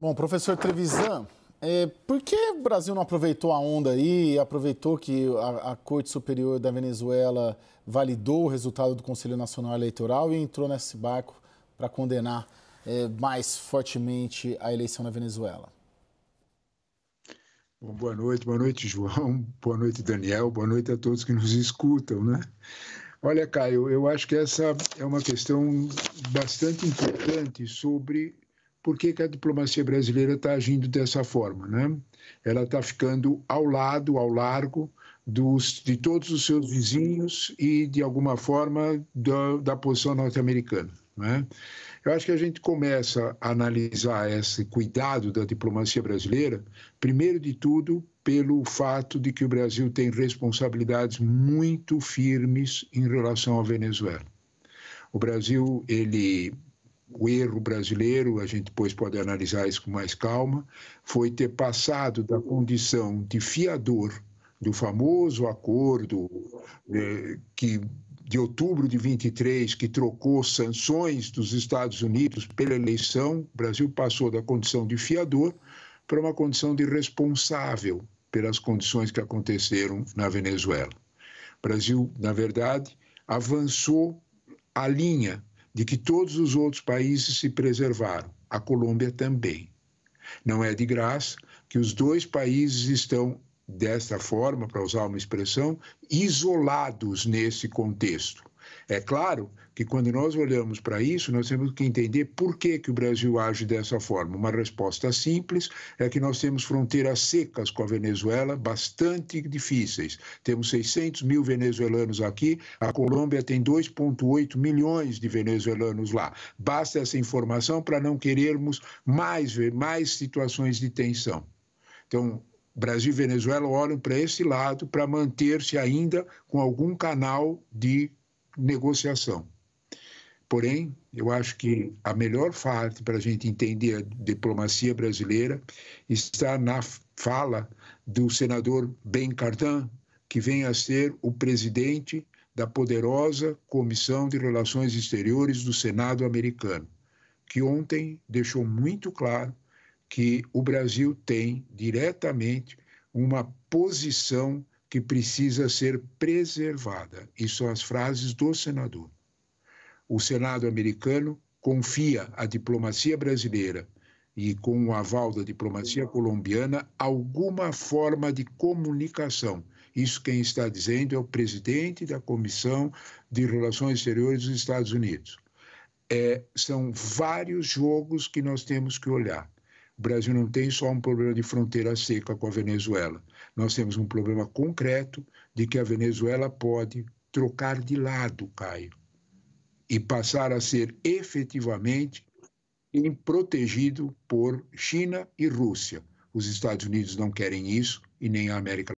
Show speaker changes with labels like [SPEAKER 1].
[SPEAKER 1] Bom, professor Trevisan, é, por que o Brasil não aproveitou a onda aí, aproveitou que a, a, Corte Superior da Venezuela validou o resultado do Conselho Nacional Eleitoral e entrou nesse barco para condenar é, mais fortemente a eleição na Venezuela? Bom, boa noite, boa noite, João, boa noite, Daniel, boa noite a todos que nos escutam, né? Olha, Caio, eu acho que essa é uma questão bastante importante sobre por que, que a diplomacia brasileira está agindo dessa forma. Né? Ela está ficando ao lado, ao largo dos, de todos os seus vizinhos e, de alguma forma, da, da posição norte-americana. Né? Eu acho que a gente começa a analisar esse cuidado da diplomacia brasileira, primeiro de tudo, pelo fato de que o Brasil tem responsabilidades muito firmes em relação à Venezuela. O Brasil ele o erro brasileiro, a gente depois pode analisar isso com mais calma, foi ter passado da condição de fiador do famoso acordo eh, que de outubro de 23 que trocou sanções dos Estados Unidos pela eleição, o Brasil passou da condição de fiador para uma condição de responsável pelas condições que aconteceram na Venezuela. O Brasil, na verdade, avançou a linha de que todos os outros países se preservaram, a Colômbia também. Não é de graça que os dois países estão, desta forma, para usar uma expressão, isolados nesse contexto. É claro que quando nós olhamos para isso, nós temos que entender por que, que o Brasil age dessa forma. Uma resposta simples é que nós temos fronteiras secas com a Venezuela, bastante difíceis. Temos 600 mil venezuelanos aqui, a Colômbia tem 2,8 milhões de venezuelanos lá. Basta essa informação para não querermos mais ver mais situações de tensão. Então, Brasil e Venezuela olham para esse lado para manter-se ainda com algum canal de negociação. Porém, eu acho que a melhor parte para a gente entender a diplomacia brasileira está na fala do senador Ben Cardin, que vem a ser o presidente da poderosa Comissão de Relações Exteriores do Senado americano, que ontem deixou muito claro que o Brasil tem diretamente uma posição que precisa ser preservada. Isso são as frases do senador. O Senado americano confia à diplomacia brasileira e, com o aval da diplomacia colombiana, alguma forma de comunicação. Isso quem está dizendo é o presidente da Comissão de Relações Exteriores dos Estados Unidos. É, são vários jogos que nós temos que olhar. O Brasil não tem só um problema de fronteira seca com a Venezuela. Nós temos um problema concreto de que a Venezuela pode trocar de lado, Caio, e passar a ser efetivamente protegido por China e Rússia. Os Estados Unidos não querem isso e nem a América